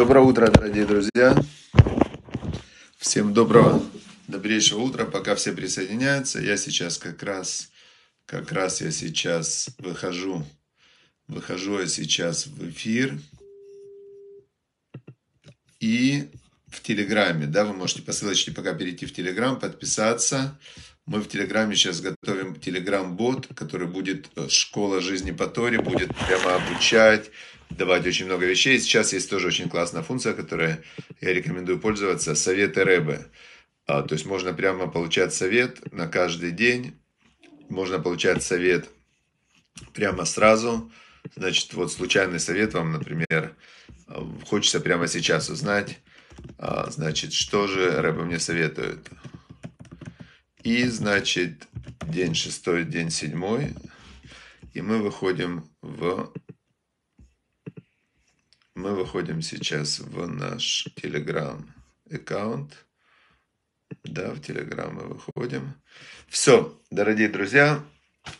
Доброе утро, дорогие друзья. Всем доброго, добрейшего утра, пока все присоединяются. Я сейчас как раз, как раз я сейчас выхожу, выхожу я сейчас в эфир. И в Телеграме, да, вы можете по ссылочке пока перейти в Телеграм, подписаться. Мы в Телеграме сейчас готовим Телеграм-бот, который будет э, «Школа жизни по Торе», будет прямо обучать, давать очень много вещей. Сейчас есть тоже очень классная функция, которая я рекомендую пользоваться, советы Рэбе. А, то есть можно прямо получать совет на каждый день, можно получать совет прямо сразу. Значит, вот случайный совет вам, например, хочется прямо сейчас узнать, а, значит, что же Рэбе мне советует. И, значит, день шестой, день седьмой, и мы выходим в мы выходим сейчас в наш Telegram-аккаунт. Да, в Telegram мы выходим. Все, дорогие друзья,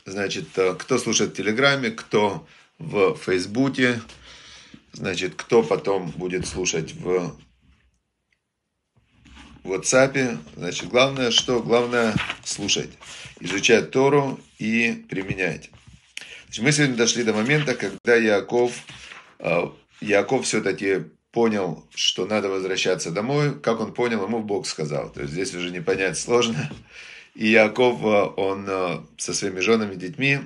значит, э, кто слушает в Телеграме, кто в Фейсбуке, значит, кто потом будет слушать в WhatsApp, значит, главное что? Главное слушать, изучать Тору и применять. Значит, мы сегодня дошли до момента, когда Яков э, Яков все-таки понял, что надо возвращаться домой. Как он понял, ему Бог сказал. То есть здесь уже не понять сложно. И Яков, э, он э, со своими женами, детьми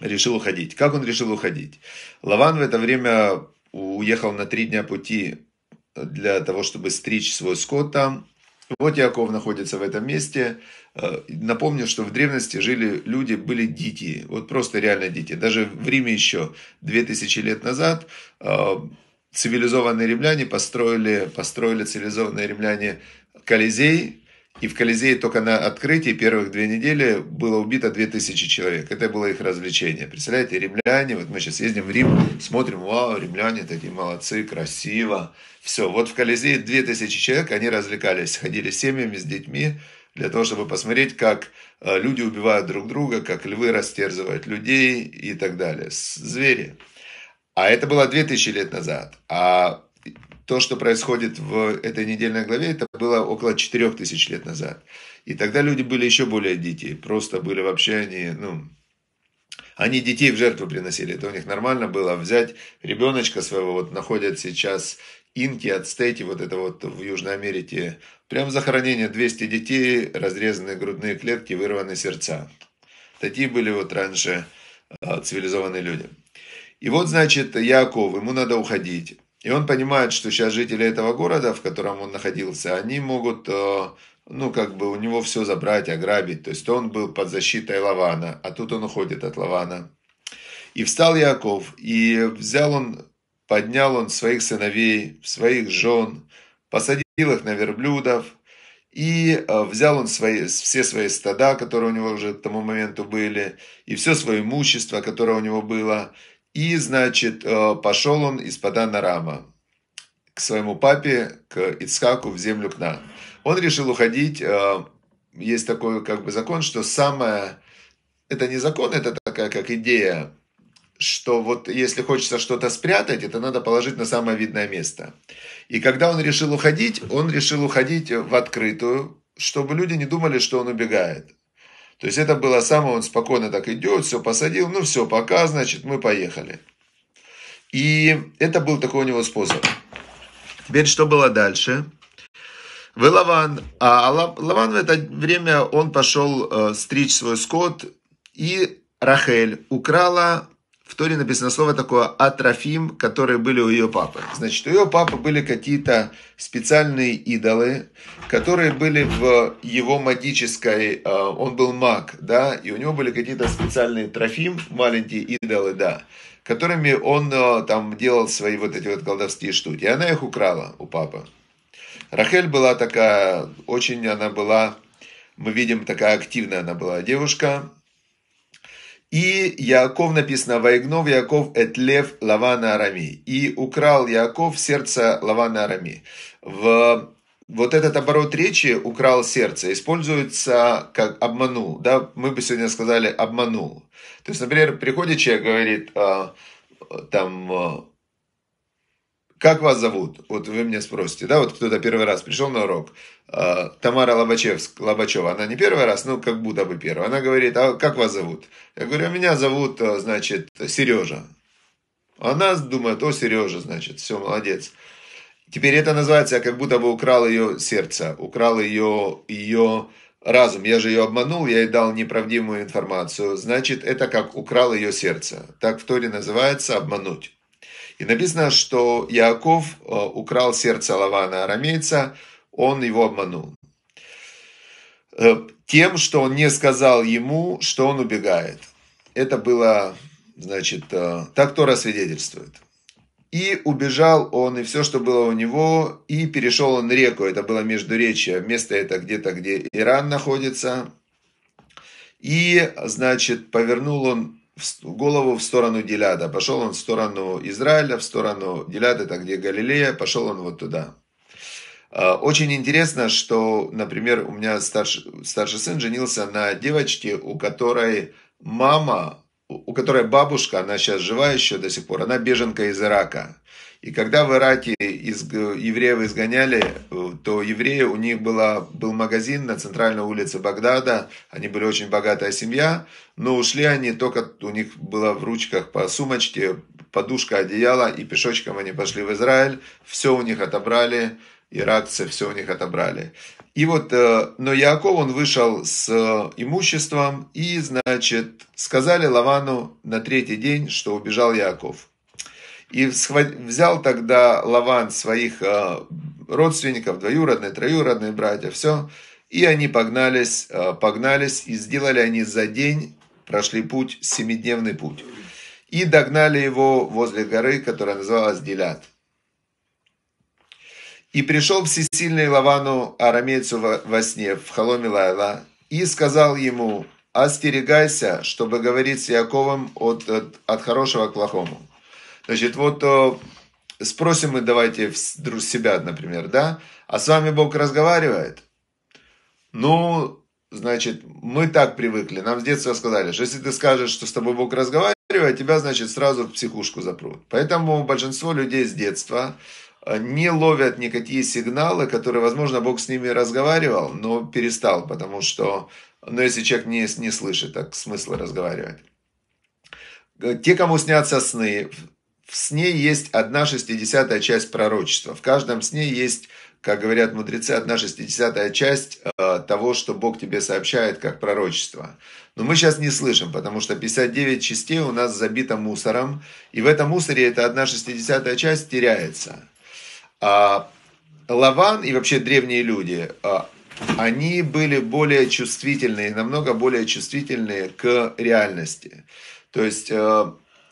решил уходить. Как он решил уходить? Лаван в это время уехал на три дня пути для того, чтобы стричь свой скот там. Вот Яков находится в этом месте. Э, напомню, что в древности жили люди, были дети. вот просто реально дети. Даже в Риме еще 2000 лет назад э, цивилизованные римляне построили, построили цивилизованные римляне Колизей, и в Колизее только на открытии первых две недели было убито 2000 человек. Это было их развлечение. Представляете, римляне, вот мы сейчас ездим в Рим, смотрим, вау, римляне такие молодцы, красиво. Все, вот в Колизее 2000 человек, они развлекались, ходили с семьями, с детьми, для того, чтобы посмотреть, как э, люди убивают друг друга, как львы растерзывают людей и так далее. Звери. А это было 2000 лет назад. А то, что происходит в этой недельной главе, это было около 4000 лет назад. И тогда люди были еще более дикие, просто были вообще они, ну, они детей в жертву приносили. Это у них нормально было взять ребеночка своего, вот находят сейчас инки, от стейти, вот это вот в Южной Америке. Прям захоронение 200 детей, разрезанные грудные клетки, вырваны сердца. Такие были вот раньше а, цивилизованные люди. И вот, значит, Яков, ему надо уходить. И он понимает, что сейчас жители этого города, в котором он находился, они могут, э, ну, как бы у него все забрать, ограбить. То есть он был под защитой Лавана, а тут он уходит от Лавана. И встал Яков, и взял он, поднял он своих сыновей, своих жен, посадил их на верблюдов, и э, взял он свои, все свои стада, которые у него уже к тому моменту были, и все свое имущество, которое у него было, и, значит, э, пошел он из Падана Рама к своему папе, к Ицхаку, в землю к нам. Он решил уходить. Э, есть такой как бы закон, что самое... Это не закон, это такая как идея, что вот если хочется что-то спрятать, это надо положить на самое видное место. И когда он решил уходить, он решил уходить в открытую, чтобы люди не думали, что он убегает. То есть это было самое, он спокойно так идет, все посадил, ну все, пока, значит, мы поехали. И это был такой у него способ. Теперь что было дальше? Вы Лаван. А, а Лаван в это время он пошел э, стричь свой скот, и Рахель украла в Торе написано слово такое «атрофим», которые были у ее папы. Значит, у ее папы были какие-то специальные идолы, которые были в его магической... Э, он был маг, да, и у него были какие-то специальные трофим, маленькие идолы, да, которыми он э, там делал свои вот эти вот колдовские штуки. И она их украла у папы. Рахель была такая, очень она была, мы видим, такая активная она была девушка, и Яков написано, «Войгнов Яков эт лев Лавана Арами». И украл Яков сердце Лавана Арами. В вот этот оборот речи «украл сердце» используется как «обманул». Да? Мы бы сегодня сказали «обманул». То есть, например, приходит человек, говорит, а, там, а, как вас зовут? Вот вы меня спросите, да, вот кто-то первый раз пришел на урок, а, Тамара Лобачевск, Лобачева, она не первый раз, ну, как будто бы первый. Она говорит, а как вас зовут? Я говорю, «А меня зовут, э, значит, Сережа. Она думает, о, Сережа, значит, все, молодец. Теперь это называется, я как будто бы украл ее сердце, украл ее, ее разум. Я же ее обманул, я ей дал неправдивую информацию. Значит, это как украл ее сердце. Так в Торе называется обмануть. И написано, что Иаков э, украл сердце Лавана Арамейца, он его обманул. Э, тем, что он не сказал ему, что он убегает. Это было, значит, э, так Тора свидетельствует. И убежал он, и все, что было у него, и перешел он реку. Это было Междуречье. Место это где-то, где Иран находится. И, значит, повернул он голову в сторону Деляда. Пошел он в сторону Израиля, в сторону Деляда, это где Галилея, пошел он вот туда. А, очень интересно, что, например, у меня старший, старший сын женился на девочке, у которой мама, у которой бабушка, она сейчас жива еще до сих пор, она беженка из Ирака. И когда в Ираке из, евреев изгоняли, э, то евреи, у них была, был магазин на центральной улице Багдада, они были очень богатая семья, но ушли они только, у них было в ручках по сумочке, подушка, одеяло, и пешочком они пошли в Израиль, все у них отобрали, иракцы все у них отобрали. И вот, э, но Яков, он вышел с э, имуществом, и, значит, сказали Лавану на третий день, что убежал Яков. И взял тогда Лаван своих э, родственников, двоюродные, троюродные братья, все. И они погнались, э, погнались, и сделали они за день, прошли путь, семидневный путь. И догнали его возле горы, которая называлась Делят. И пришел всесильный Лавану Арамейцу во сне в холоме Лайла и сказал ему, остерегайся, чтобы говорить с Яковом от, от, от хорошего к плохому. Значит, вот э, спросим мы, давайте, друг себя, например, да? А с вами Бог разговаривает? Ну, значит, мы так привыкли. Нам с детства сказали, что если ты скажешь, что с тобой Бог разговаривает, тебя, значит, сразу в психушку запрут. Поэтому большинство людей с детства э, не ловят никакие сигналы, которые, возможно, Бог с ними разговаривал, но перестал, потому что, ну, если человек не, не слышит, так смысла разговаривать. Э, те, кому снятся сны, в сне есть одна шестидесятая часть пророчества. В каждом сне есть, как говорят мудрецы, одна шестидесятая часть э, того, что Бог тебе сообщает как пророчество. Но мы сейчас не слышим, потому что 59 частей у нас забито мусором, и в этом мусоре эта одна шестидесятая часть теряется. А Лаван и вообще древние люди, э, они были более чувствительные, намного более чувствительные к реальности. То есть э,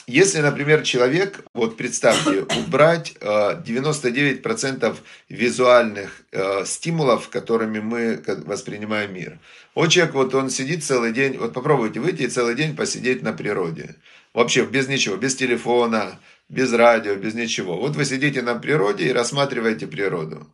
если, например, человек, вот представьте, убрать 99% э, визуальных э, стимулов, которыми мы воспринимаем мир. Вот человек, вот он сидит целый день, вот попробуйте выйти и целый день посидеть на природе. Вообще без ничего, без телефона, без радио, без ничего. Вот вы сидите на природе и рассматриваете природу.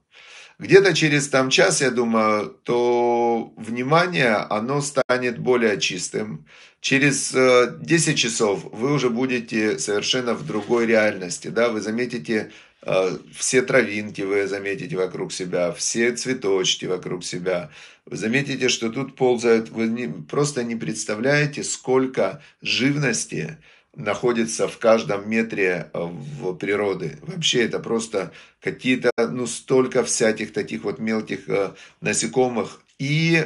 Где-то через там час, я думаю, то внимание, оно станет более чистым. Через 10 э, часов вы уже будете совершенно в другой реальности, да, вы заметите э, все травинки вы заметите вокруг себя, все цветочки вокруг себя. Вы заметите, что тут ползают, вы не, просто не представляете, сколько живности, находится в каждом метре э, в природы. Вообще это просто какие-то, ну, столько всяких таких вот мелких э, насекомых. И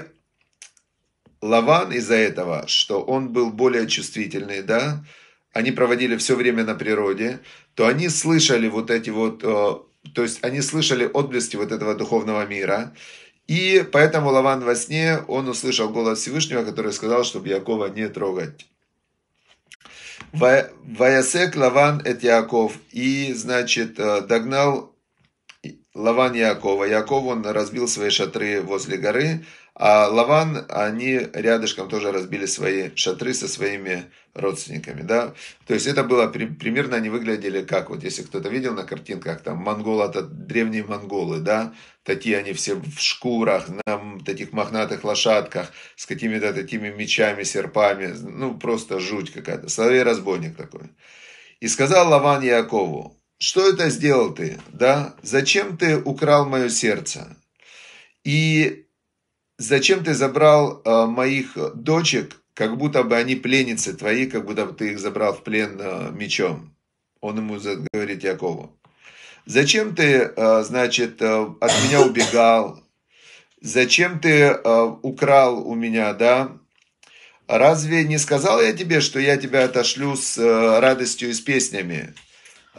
Лаван из-за этого, что он был более чувствительный, да, они проводили все время на природе, то они слышали вот эти вот, э, то есть они слышали отблески вот этого духовного мира, и поэтому Лаван во сне, он услышал голос Всевышнего, который сказал, чтобы Якова не трогать. Ваясек Лаван эт Яков. И, значит, э, догнал Лаван Якова. Яков, он разбил свои шатры возле горы, а Лаван, они рядышком тоже разбили свои шатры со своими родственниками, да. То есть это было примерно, они выглядели как, вот если кто-то видел на картинках, там, монголы, это древние монголы, да, такие они все в шкурах, на таких мохнатых лошадках, с какими-то такими мечами, серпами, ну, просто жуть какая-то, соловей-разбойник такой. И сказал Лаван Якову, что это сделал ты, да, зачем ты украл мое сердце? И зачем ты забрал э, моих дочек, как будто бы они пленницы твои, как будто бы ты их забрал в плен э, мечом. Он ему говорит Якову. Зачем ты, э, значит, э, от меня убегал? Зачем ты э, украл у меня, да? Разве не сказал я тебе, что я тебя отошлю с э, радостью и с песнями?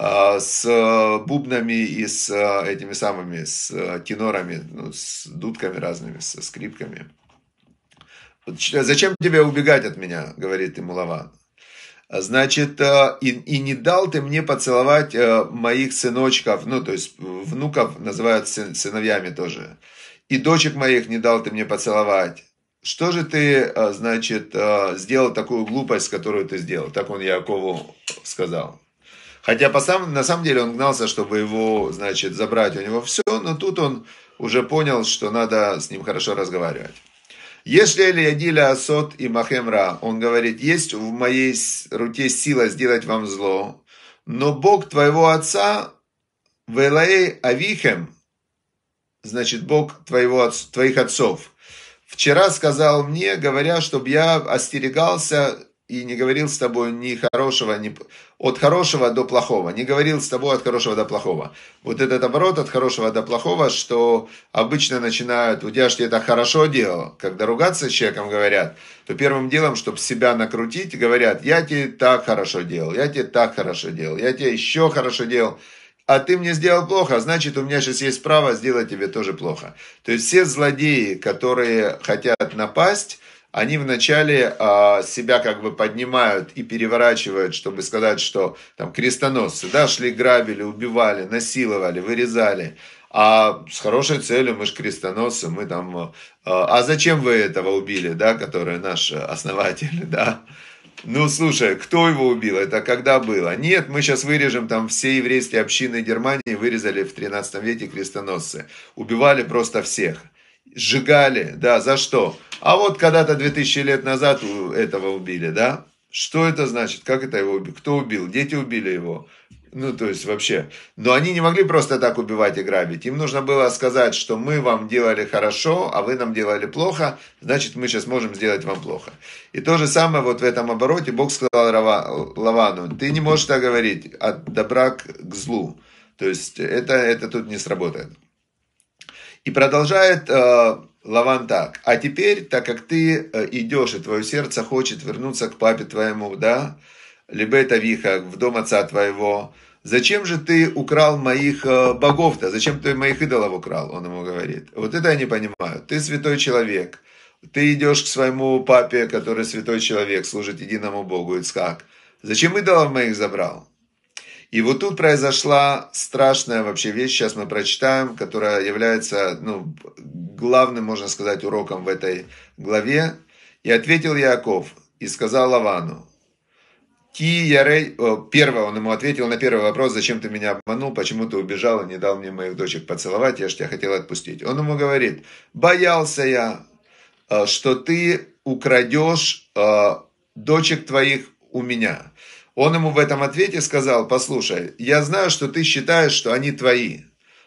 А, с э, бубнами и с э, этими самыми, с тенорами, э, ну, с дудками разными, со скрипками. «Зачем тебе убегать от меня?» — говорит ему Лаван. «Значит, и, и не дал ты мне поцеловать моих сыночков, ну, то есть внуков называют сыновьями тоже, и дочек моих не дал ты мне поцеловать. Что же ты, значит, сделал такую глупость, которую ты сделал?» Так он Якову сказал. Хотя по сам, на самом деле он гнался, чтобы его, значит, забрать у него все, но тут он уже понял, что надо с ним хорошо разговаривать. Если Элиадиля Асот и Махемра, он говорит, есть в моей руке сила сделать вам зло, но Бог твоего отца, Велаэй Авихем, значит, Бог твоего, твоих отцов, вчера сказал мне, говоря, чтобы я остерегался и не говорил с тобой ни хорошего, ни... от хорошего до плохого, не говорил с тобой от хорошего до плохого. Вот этот оборот от хорошего до плохого, что обычно начинают, у тебя же это хорошо делал, когда ругаться с человеком говорят, то первым делом, чтобы себя накрутить, говорят, я тебе так хорошо делал, я тебе так хорошо делал, я тебе еще хорошо делал, а ты мне сделал плохо, а значит, у меня сейчас есть право сделать тебе тоже плохо. То есть все злодеи, которые хотят напасть, они вначале э, себя как бы поднимают и переворачивают, чтобы сказать, что там крестоносцы, да, шли, грабили, убивали, насиловали, вырезали, а с хорошей целью мы же крестоносцы, мы там, а, а зачем вы этого убили, да, который наш основатель, да, ну, слушай, кто его убил? Это когда было? Нет, мы сейчас вырежем там все еврейские общины Германии, вырезали в 13 веке крестоносцы. Убивали просто всех сжигали, да, за что? А вот когда-то 2000 лет назад этого убили, да? Что это значит? Как это его убили? Кто убил? Дети убили его. Ну, то есть вообще. Но они не могли просто так убивать и грабить. Им нужно было сказать, что мы вам делали хорошо, а вы нам делали плохо, значит, мы сейчас можем сделать вам плохо. И то же самое вот в этом обороте. Бог сказал Лавану, ты не можешь так говорить, от добра к злу. То есть это, это тут не сработает. И продолжает э, Лаван так. А теперь, так как ты э, идешь, и твое сердце хочет вернуться к папе твоему, да, либо это Виха, в дом отца твоего, зачем же ты украл моих э, богов-то? Зачем ты моих идолов украл? Он ему говорит. Вот это я не понимаю. Ты святой человек. Ты идешь к своему папе, который святой человек, служит единому Богу, Ицхак. Зачем идолов моих забрал? И вот тут произошла страшная вообще вещь, сейчас мы прочитаем, которая является ну, главным, можно сказать, уроком в этой главе. «И ответил Яков и сказал Лавану, Ки Ярей, первое, он ему ответил на первый вопрос, зачем ты меня обманул, почему ты убежал и не дал мне моих дочек поцеловать, я же тебя хотел отпустить. Он ему говорит, боялся я, э, что ты украдешь э, дочек твоих у меня. Он ему в этом ответе сказал, послушай, я знаю, что ты считаешь, что они твои.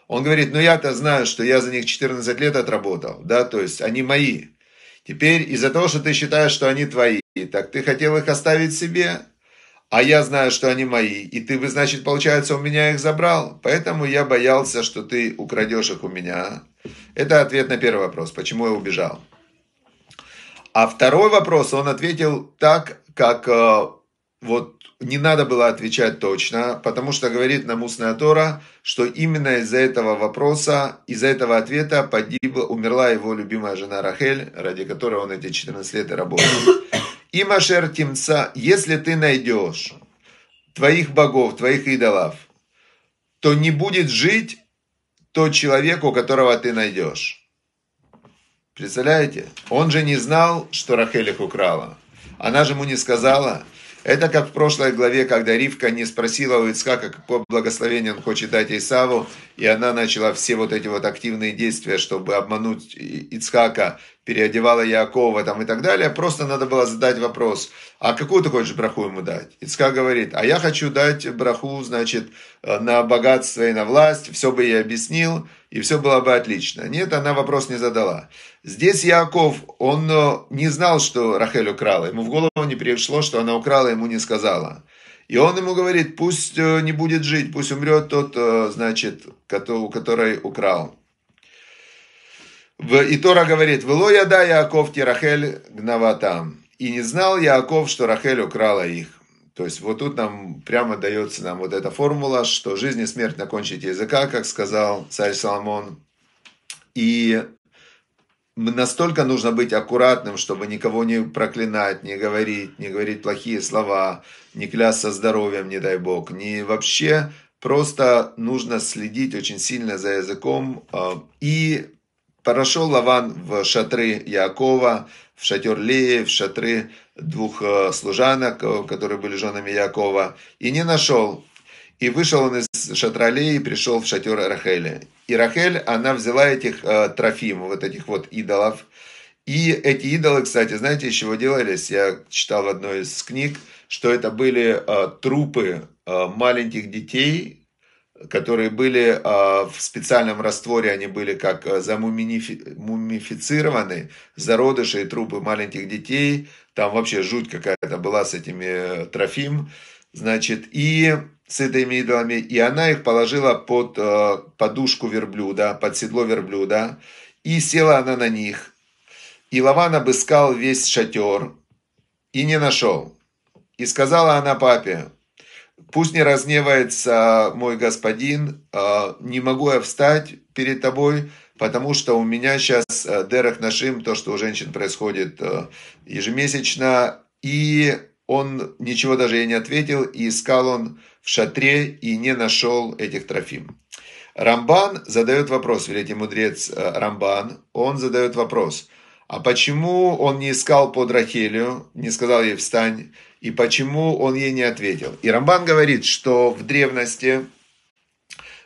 Он говорит, ну я-то знаю, что я за них 14 лет отработал, да, то есть они мои. Теперь из-за того, что ты считаешь, что они твои, так ты хотел их оставить себе, а я знаю, что они мои, и ты бы, значит, получается, у меня их забрал, поэтому я боялся, что ты украдешь их у меня. Это ответ на первый вопрос, почему я убежал. А второй вопрос он ответил так, как э, вот не надо было отвечать точно, потому что говорит нам устная Тора, что именно из-за этого вопроса, из-за этого ответа погибла, умерла его любимая жена Рахель, ради которой он эти 14 лет и работал. И Машер Тимца, если ты найдешь твоих богов, твоих идолов, то не будет жить тот человек, у которого ты найдешь. Представляете? Он же не знал, что Рахель их украла. Она же ему не сказала – это как в прошлой главе, когда Ривка не спросила у Ицхака, какое благословение он хочет дать Исаву, и она начала все вот эти вот активные действия, чтобы обмануть Ицхака переодевала Якова там и так далее. Просто надо было задать вопрос, а какую ты хочешь браху ему дать? Ицка говорит, а я хочу дать браху, значит, э, на богатство и на власть, все бы я объяснил, и все было бы отлично. Нет, она вопрос не задала. Здесь Яков, он э, не знал, что Рахель украла. Ему в голову не пришло, что она украла, ему не сказала. И он ему говорит, пусть э, не будет жить, пусть умрет тот, значит, у которой украл. И Тора говорит, «Вело яда Яаков тирахель гнаватам». И не знал яков, что Рахель украла их. То есть вот тут нам прямо дается нам вот эта формула, что жизнь и смерть на кончике языка, как сказал царь Соломон. И настолько нужно быть аккуратным, чтобы никого не проклинать, не говорить, не говорить плохие слова, не клясться здоровьем, не дай бог, не вообще Просто нужно следить очень сильно за языком а, и Прошел Лаван в шатры Якова, в шатер Лии, в шатры двух э, служанок, э, которые были женами Якова, и не нашел. И вышел он из шатра Лии и пришел в шатер Рахеля. И Рахель, она взяла этих э, трофим, вот этих вот идолов. И эти идолы, кстати, знаете, из чего делались? Я читал в одной из книг, что это были э, трупы э, маленьких детей, которые были а, в специальном растворе, они были как э, замумифицированы, зародыши и трупы маленьких детей, там вообще жуть какая-то была с этими э, трофим, значит, и с этими идолами, и она их положила под э, подушку верблюда, под седло верблюда, и села она на них. И Лаван обыскал весь шатер и не нашел. И сказала она папе, Пусть не разневается, мой господин, э, не могу я встать перед тобой, потому что у меня сейчас э, Дерах Нашим, то, что у женщин происходит э, ежемесячно, и он ничего даже ей не ответил, и искал он в шатре и не нашел этих трофим. Рамбан задает вопрос, великий мудрец Рамбан, он задает вопрос – а почему он не искал под Рахелию, не сказал ей «встань», и почему он ей не ответил? И Рамбан говорит, что в древности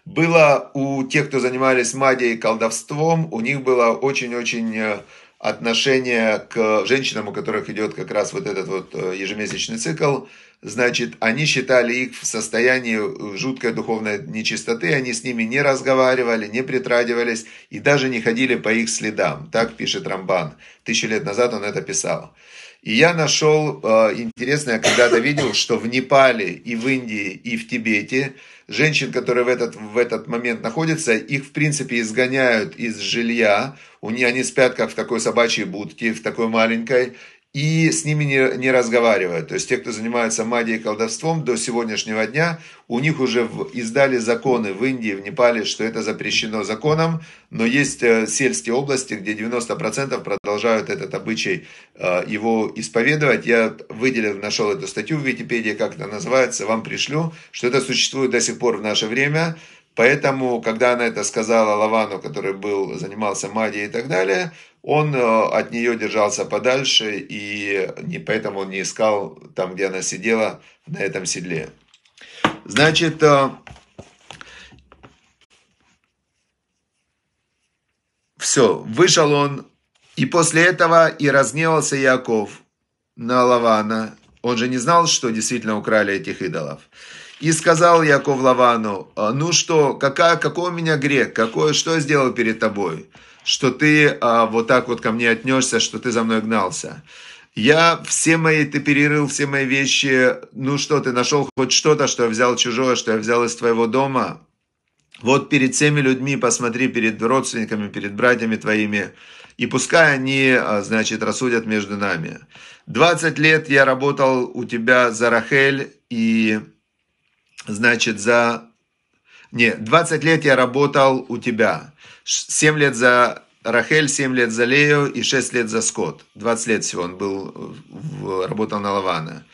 было у тех, кто занимались магией и колдовством, у них было очень-очень э, отношение к женщинам, у которых идет как раз вот этот вот э, ежемесячный цикл – значит, они считали их в состоянии э, жуткой духовной нечистоты, они с ними не разговаривали, не притрагивались и даже не ходили по их следам. Так пишет Рамбан. Тысячу лет назад он это писал. И я нашел э, интересное, я когда-то видел, что в Непале и в Индии и в Тибете женщин, которые в этот, в этот момент находятся, их в принципе изгоняют из жилья, у них, они спят как в такой собачьей будке, в такой маленькой, и с ними не, не разговаривают. То есть те, кто занимается магией и колдовством, до сегодняшнего дня у них уже в, издали законы в Индии, в Непале, что это запрещено законом, но есть э, сельские области, где 90% продолжают этот обычай э, его исповедовать. Я выделил, нашел эту статью в Википедии, как она называется, вам пришлю, что это существует до сих пор в наше время. Поэтому, когда она это сказала Лавану, который был, занимался магией и так далее, он э, от нее держался подальше и не, поэтому он не искал там, где она сидела, на этом седле. Значит, э, все, вышел он, и после этого и разгневался Яков на Лавана. Он же не знал, что действительно украли этих идолов. И сказал Яков Лавану, «А, ну что, какая, какой у меня грех, какое, что я сделал перед тобой? что ты а, вот так вот ко мне отнесся, что ты за мной гнался. Я все мои, ты перерыл все мои вещи, ну что, ты нашел хоть что-то, что я взял чужое, что я взял из твоего дома? Вот перед всеми людьми посмотри, перед родственниками, перед братьями твоими, и пускай они, а, значит, рассудят между нами. 20 лет я работал у тебя за Рахель и, значит, за... Не, 20 лет я работал у тебя. 7 лет за Рахель, 7 лет за Лею и 6 лет за Скотт. 20 лет всего он был, в, работал на Лавана.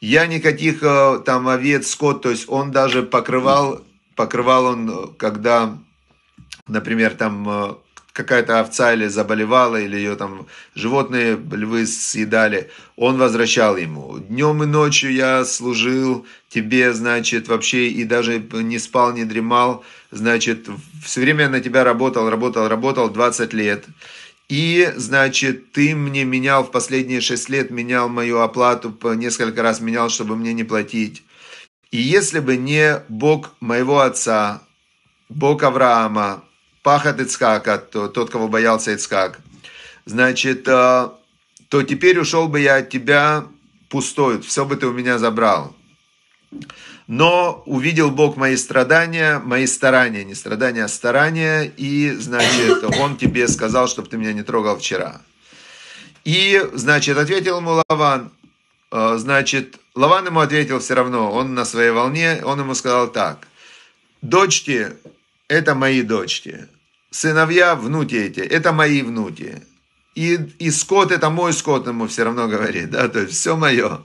Я никаких э, там овец, скот, то есть он даже покрывал, покрывал он, э, когда, например, там э, какая-то овца или заболевала, или ее там животные львы съедали, он возвращал ему. Днем и ночью я служил тебе, значит, вообще и даже не спал, не дремал, значит, все время на тебя работал, работал, работал 20 лет. И, значит, ты мне менял в последние 6 лет, менял мою оплату, несколько раз менял, чтобы мне не платить. И если бы не Бог моего отца, Бог Авраама, Пахат Ицхака, то, тот, кого боялся Ицхак, значит, э, то теперь ушел бы я от тебя пустой, все бы ты у меня забрал. Но увидел Бог мои страдания, мои старания, не страдания, а старания, и, значит, он тебе сказал, чтобы ты меня не трогал вчера. И, значит, ответил ему Лаван, э, значит, Лаван ему ответил все равно, он на своей волне, он ему сказал так, дочки, это мои дочки, сыновья, внуки эти, это мои внуки, и, и скот это мой скот, ему все равно говорит, да, то есть все мое.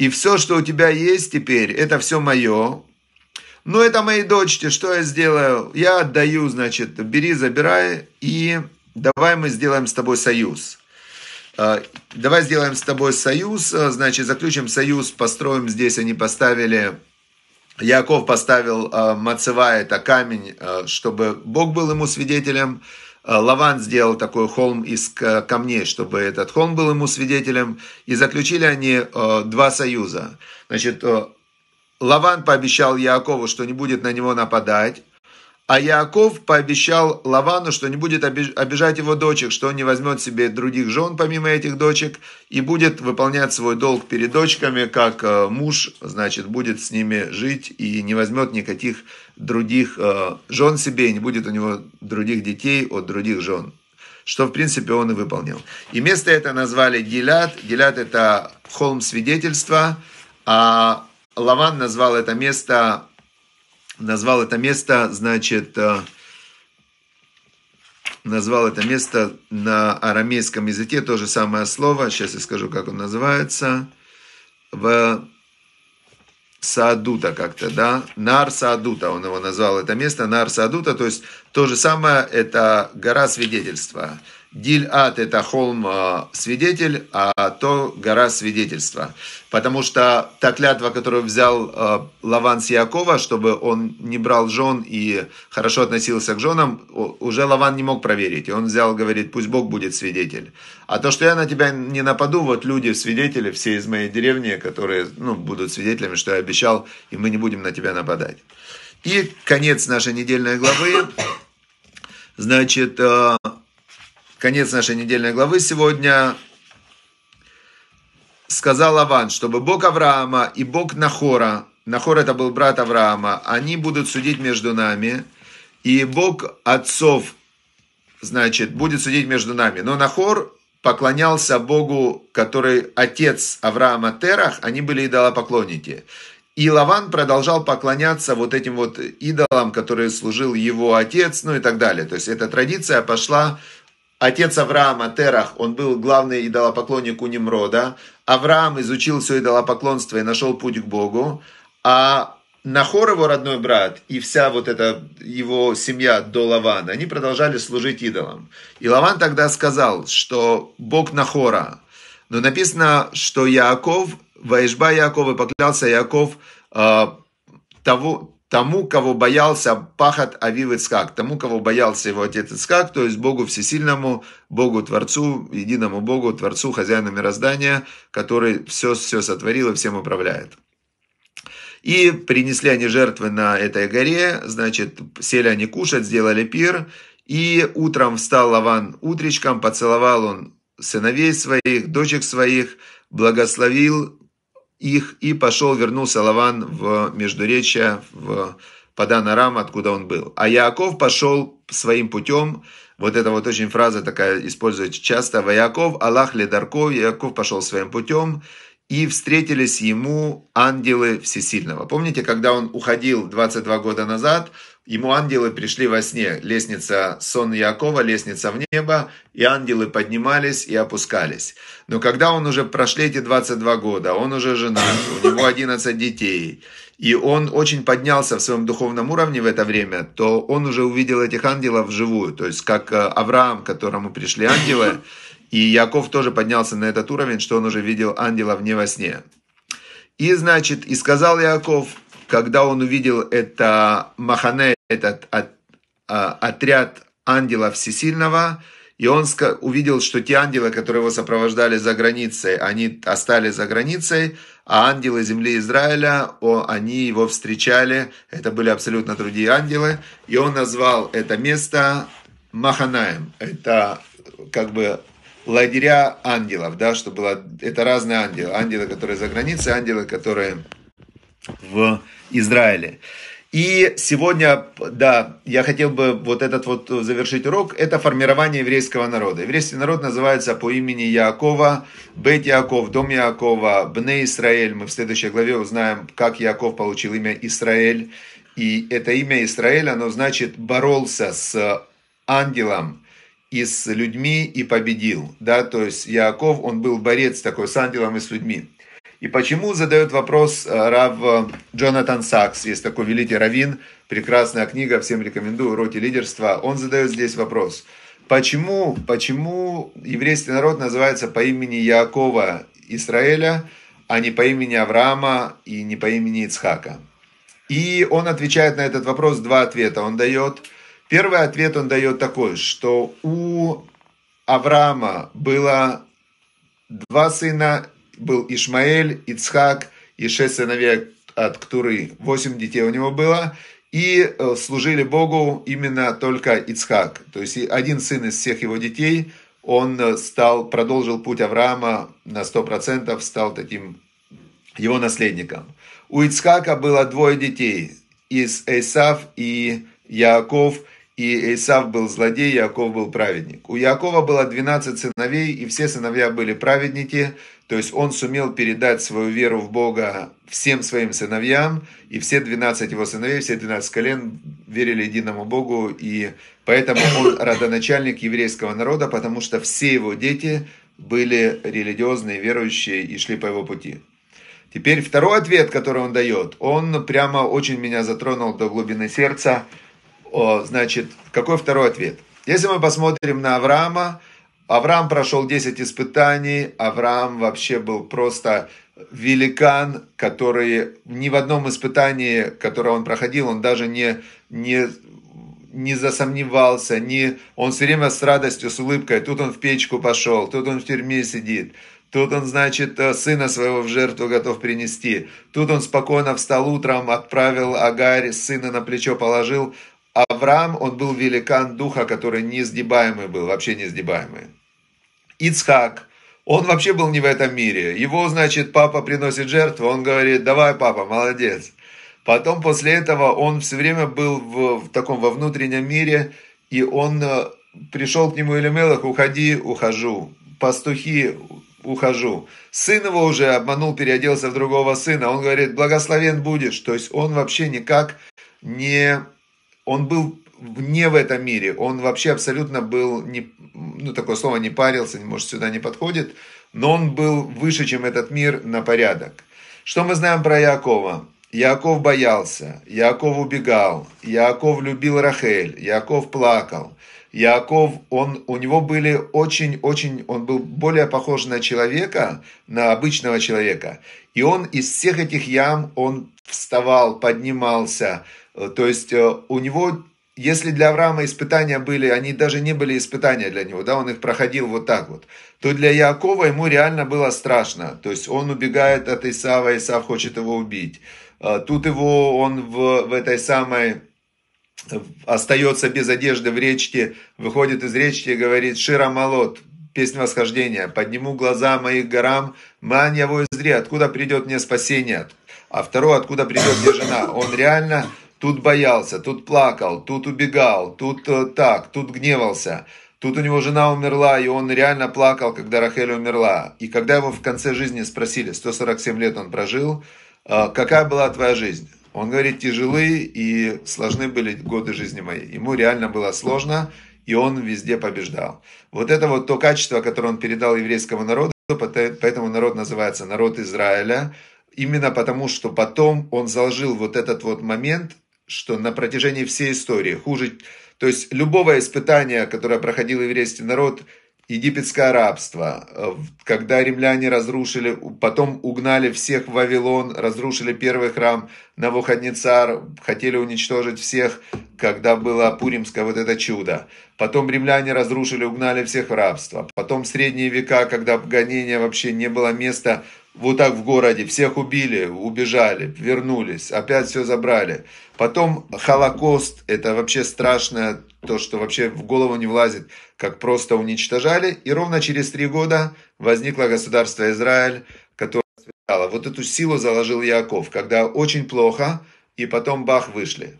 И все, что у тебя есть теперь, это все мое. Но ну, это мои дочки, что я сделаю? Я отдаю, значит, бери, забирай, и давай мы сделаем с тобой союз. А, давай сделаем с тобой союз, а, значит, заключим союз, построим здесь, они поставили, Яков поставил а, Мацева, это камень, чтобы Бог был ему свидетелем, Э, Лаван сделал такой холм из камней, чтобы этот холм был ему свидетелем. И заключили они э, два союза. Значит, э, Лаван пообещал Якову, что не будет на него нападать. А Яаков пообещал Лавану, что не будет обижать его дочек, что он не возьмет себе других жен помимо этих дочек и будет выполнять свой долг перед дочками, как э, муж, значит, будет с ними жить и не возьмет никаких других э, жен себе, и не будет у него других детей от других жен. Что, в принципе, он и выполнил. И место это назвали Гилят. Гилят – это холм свидетельства, а Лаван назвал это место назвал это место, значит, э, назвал это место на арамейском языке, то же самое слово, сейчас я скажу, как он называется, в Саадута как-то, да, Нар Саадута, он его назвал это место, Нар Саадута, то есть то же самое, это гора свидетельства, Диль-Ат – это холм а, свидетель, а то гора свидетельства. Потому что та клятва, которую взял а, Лаван с Якова, чтобы он не брал жен и хорошо относился к женам, уже Лаван не мог проверить. он взял, говорит, пусть Бог будет свидетель. А то, что я на тебя не нападу, вот люди, свидетели, все из моей деревни, которые ну, будут свидетелями, что я обещал, и мы не будем на тебя нападать. И конец нашей недельной главы. Значит, а, конец нашей недельной главы сегодня. Сказал Аван, чтобы Бог Авраама и Бог Нахора, Нахор это был брат Авраама, они будут судить между нами, и Бог отцов, значит, будет судить между нами. Но Нахор поклонялся Богу, который отец Авраама Терах, они были идолопоклонники. И Лаван продолжал поклоняться вот этим вот идолам, которые служил его отец, ну и так далее. То есть эта традиция пошла Отец Авраама, Терах, он был главный идолопоклонник у Немрода. Авраам изучил все идолопоклонство и нашел путь к Богу. А Нахор, его родной брат, и вся вот эта его семья до Лавана, они продолжали служить идолам. И Лаван тогда сказал, что Бог Нахора. Но написано, что Яаков, Ваишба Яаков, и поклялся Яаков э, а, того, тому, кого боялся пахот Авив Ицхак, тому, кого боялся его отец Ицхак, то есть Богу Всесильному, Богу Творцу, единому Богу, Творцу, хозяину мироздания, который все, все сотворил и всем управляет. И принесли они жертвы на этой горе, значит, сели они кушать, сделали пир, и утром встал Лаван утречком, поцеловал он сыновей своих, дочек своих, благословил их и пошел, вернулся Лаван в Междуречье, в Паданарам, откуда он был. А Яаков пошел своим путем, вот эта вот очень фраза такая используется часто, Ваяков, Аллах ли дарков Яков пошел своим путем, и встретились ему ангелы Всесильного. Помните, когда он уходил 22 года назад, Ему ангелы пришли во сне. Лестница сон Якова, лестница в небо, и ангелы поднимались и опускались. Но когда он уже прошли эти 22 года, он уже женат, у него 11 детей, и он очень поднялся в своем духовном уровне в это время, то он уже увидел этих ангелов вживую. То есть как э, Авраам, к которому пришли ангелы, и Яков тоже поднялся на этот уровень, что он уже видел ангелов не во сне. И, значит, и сказал Яков, когда он увидел это Махане, этот от, а, отряд ангелов Всесильного, и он увидел, что те ангелы, которые его сопровождали за границей, они остались за границей, а ангелы земли Израиля, о, они его встречали, это были абсолютно другие ангелы, и он назвал это место Маханаем, это как бы лагеря ангелов, да, что было, это разные ангелы, ангелы, которые за границей, ангелы, которые в Израиле. И сегодня, да, я хотел бы вот этот вот завершить урок, это формирование еврейского народа. Еврейский народ называется по имени Якова, Бет Яков, Дом Якова, Бне Исраэль. Мы в следующей главе узнаем, как Яков получил имя Израиль. И это имя Израиль, оно значит «боролся с ангелом» и с людьми и победил. Да, то есть Яков, он был борец такой с ангелом и с людьми. И почему задает вопрос э, Рав э, Джонатан Сакс, есть такой великий раввин, прекрасная книга, всем рекомендую, «Уроки лидерства». Он задает здесь вопрос. Почему, почему еврейский народ называется по имени Якова Израиля, а не по имени Авраама и не по имени Ицхака? И он отвечает на этот вопрос, два ответа он дает. Первый ответ он дает такой, что у Авраама было два сына был Ишмаэль, Ицхак и шесть сыновей от Ктуры. Восемь детей у него было. И э, служили Богу именно только Ицхак. То есть один сын из всех его детей, он э, стал, продолжил путь Авраама на 100%, стал таким его наследником. У Ицхака было двое детей, из Эйсав и Яаков – и Исав был злодей, Яков был праведник. У Якова было 12 сыновей, и все сыновья были праведники, то есть он сумел передать свою веру в Бога всем своим сыновьям, и все 12 его сыновей, все 12 колен верили единому Богу, и поэтому он родоначальник еврейского народа, потому что все его дети были религиозные, верующие и шли по его пути. Теперь второй ответ, который он дает, он прямо очень меня затронул до глубины сердца – о, значит, какой второй ответ? Если мы посмотрим на Авраама, Авраам прошел 10 испытаний, Авраам вообще был просто великан, который ни в одном испытании, которое он проходил, он даже не, не, не засомневался, не, он все время с радостью, с улыбкой, тут он в печку пошел, тут он в тюрьме сидит, Тут он, значит, э, сына своего в жертву готов принести. Тут он спокойно встал утром, отправил Агарь, сына на плечо положил, Авраам, он был великан духа, который несгибаемый был, вообще несгибаемый. Ицхак, он вообще был не в этом мире. Его, значит, папа приносит жертву, он говорит, давай, папа, молодец. Потом после этого он все время был в, в таком во внутреннем мире, и он э, пришел к нему Элемелах, уходи, ухожу, пастухи, ухожу. Сын его уже обманул, переоделся в другого сына. Он говорит, благословен будешь. То есть он вообще никак не он был не в этом мире, он вообще абсолютно был, не, ну такое слово не парился, может сюда не подходит, но он был выше, чем этот мир на порядок. Что мы знаем про Якова? Яков боялся, Яков убегал, Яков любил Рахель, Яков плакал. Яков, он, у него были очень-очень, он был более похож на человека, на обычного человека. И он из всех этих ям, он вставал, поднимался, Э, то есть э, у него, если для Авраама испытания были, они даже не были испытания для него, да, он их проходил вот так вот, то для Якова ему реально было страшно. То есть он убегает от Исава, Исав хочет его убить. Э, тут его, он в, в этой самой остается без одежды в речке, выходит из речки и говорит «Шира Малот», песнь восхождения, «Подниму глаза моих горам, мань его изри, откуда придет мне спасение?» А второй, откуда придет мне жена? Он реально Тут боялся, тут плакал, тут убегал, тут э, так, тут гневался. Тут у него жена умерла, и он реально плакал, когда Рахель умерла. И когда его в конце жизни спросили, 147 лет он прожил, э, какая была твоя жизнь? Он говорит, тяжелые и сложны были годы жизни моей. Ему реально было сложно, и он везде побеждал. Вот это вот то качество, которое он передал еврейскому народу, поэтому народ называется народ Израиля, именно потому, что потом он заложил вот этот вот момент что на протяжении всей истории хуже... То есть любого испытания, которое проходил еврейский народ, египетское рабство, э, когда римляне разрушили, потом угнали всех в Вавилон, разрушили первый храм на Навуходнецар, хотели уничтожить всех, когда было Пуримское вот это чудо. Потом римляне разрушили, угнали всех в рабство. Потом средние века, когда гонения вообще не было места, вот так в городе, всех убили, убежали, вернулись, опять все забрали. Потом Холокост, это вообще страшное, то, что вообще в голову не влазит, как просто уничтожали. И ровно через три года возникло государство Израиль, которое связало. Вот эту силу заложил Яков, когда очень плохо, и потом бах, вышли.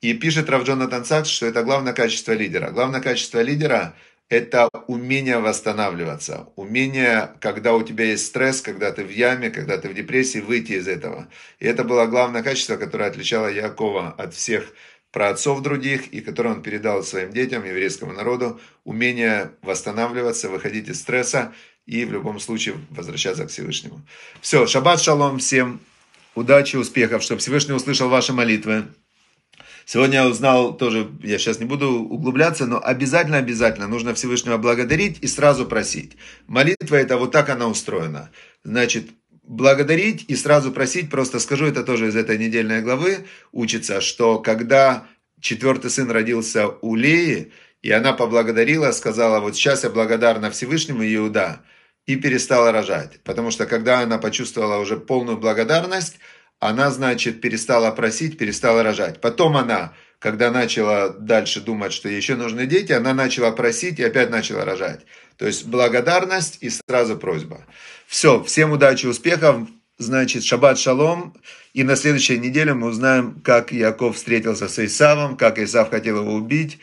И пишет Равджон Танцакс, что это главное качество лидера. Главное качество лидера – это умение восстанавливаться, умение, когда у тебя есть стресс, когда ты в яме, когда ты в депрессии, выйти из этого. И это было главное качество, которое отличало Якова от всех праотцов других, и которое он передал своим детям, еврейскому народу, умение восстанавливаться, выходить из стресса и в любом случае возвращаться к Всевышнему. Все, шаббат шалом всем, удачи, успехов, чтобы Всевышний услышал ваши молитвы. Сегодня я узнал тоже, я сейчас не буду углубляться, но обязательно-обязательно нужно Всевышнего благодарить и сразу просить. Молитва это вот так она устроена. Значит, благодарить и сразу просить, просто скажу, это тоже из этой недельной главы учится, что когда четвертый сын родился у Леи, и она поблагодарила, сказала, вот сейчас я благодарна Всевышнему Иуда, и перестала рожать. Потому что когда она почувствовала уже полную благодарность, она, значит, перестала просить, перестала рожать. Потом она, когда начала дальше думать, что ей еще нужны дети, она начала просить и опять начала рожать. То есть благодарность и сразу просьба. Все, всем удачи, успехов. Значит, шаббат шалом. И на следующей неделе мы узнаем, как Яков встретился с Исавом, как Исав хотел его убить,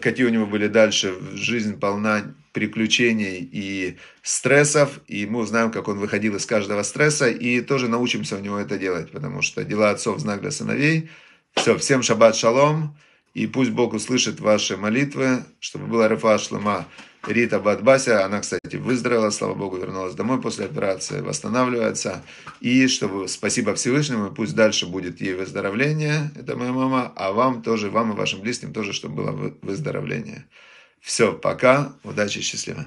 какие у него были дальше жизнь полна приключений и стрессов, и мы узнаем, как он выходил из каждого стресса, и тоже научимся у него это делать, потому что дела отцов – знак для сыновей. Все, всем шаббат шалом, и пусть Бог услышит ваши молитвы, чтобы была Рафа Шлема Рита Бадбася, она, кстати, выздоровела, слава Богу, вернулась домой после операции, восстанавливается, и чтобы спасибо Всевышнему, и пусть дальше будет ей выздоровление, это моя мама, а вам тоже, вам и вашим близким тоже, чтобы было выздоровление. Все, пока, удачи, счастливо.